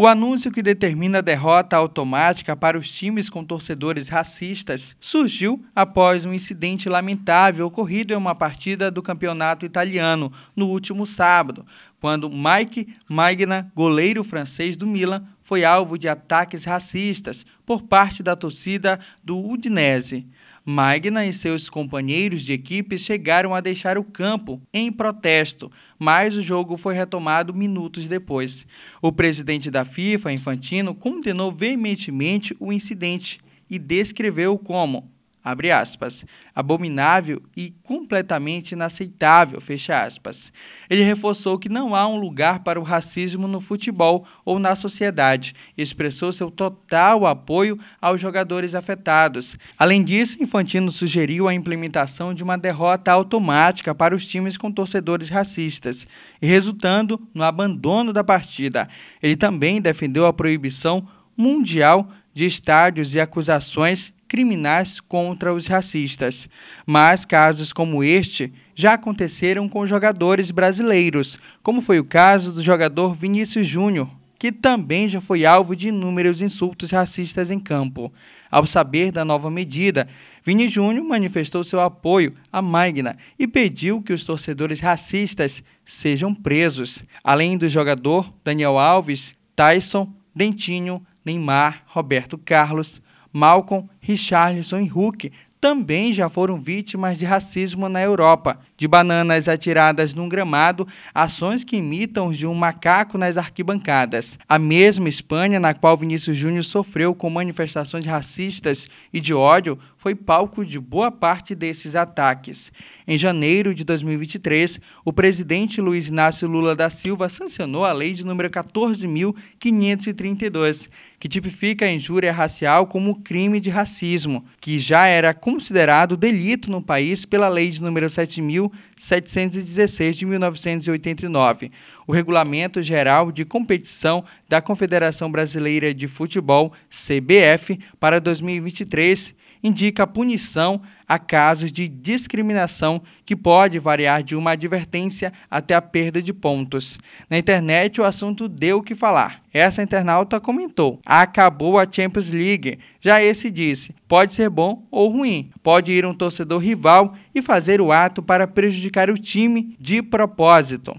O anúncio que determina a derrota automática para os times com torcedores racistas surgiu após um incidente lamentável ocorrido em uma partida do campeonato italiano no último sábado, quando Mike Magna, goleiro francês do Milan, foi alvo de ataques racistas por parte da torcida do Udinese. Magna e seus companheiros de equipe chegaram a deixar o campo em protesto, mas o jogo foi retomado minutos depois. O presidente da FIFA, Infantino, condenou veementemente o incidente e descreveu como abre aspas, abominável e completamente inaceitável, fecha aspas. Ele reforçou que não há um lugar para o racismo no futebol ou na sociedade e expressou seu total apoio aos jogadores afetados. Além disso, Infantino sugeriu a implementação de uma derrota automática para os times com torcedores racistas, resultando no abandono da partida. Ele também defendeu a proibição mundial de estádios e acusações criminais contra os racistas. Mas casos como este já aconteceram com jogadores brasileiros, como foi o caso do jogador Vinícius Júnior, que também já foi alvo de inúmeros insultos racistas em campo. Ao saber da nova medida, Vini Júnior manifestou seu apoio à Magna e pediu que os torcedores racistas sejam presos, além do jogador Daniel Alves, Tyson, Dentinho, Neymar, Roberto Carlos, Malcolm, Richarlison e Hulk também já foram vítimas de racismo na Europa de bananas atiradas num gramado, ações que imitam de um macaco nas arquibancadas. A mesma Espanha na qual Vinícius Júnior sofreu com manifestações racistas e de ódio foi palco de boa parte desses ataques. Em janeiro de 2023, o presidente Luiz Inácio Lula da Silva sancionou a lei de número 14.532, que tipifica a injúria racial como crime de racismo, que já era considerado delito no país pela lei de número 7.000 1716 de 1989, o Regulamento Geral de Competição da Confederação Brasileira de Futebol, CBF, para 2023 indica punição a casos de discriminação que pode variar de uma advertência até a perda de pontos. Na internet, o assunto deu o que falar. Essa internauta comentou: acabou a Champions League. Já esse disse: pode ser bom ou ruim. Pode ir um torcedor rival e fazer o ato para prejudicar o time de propósito.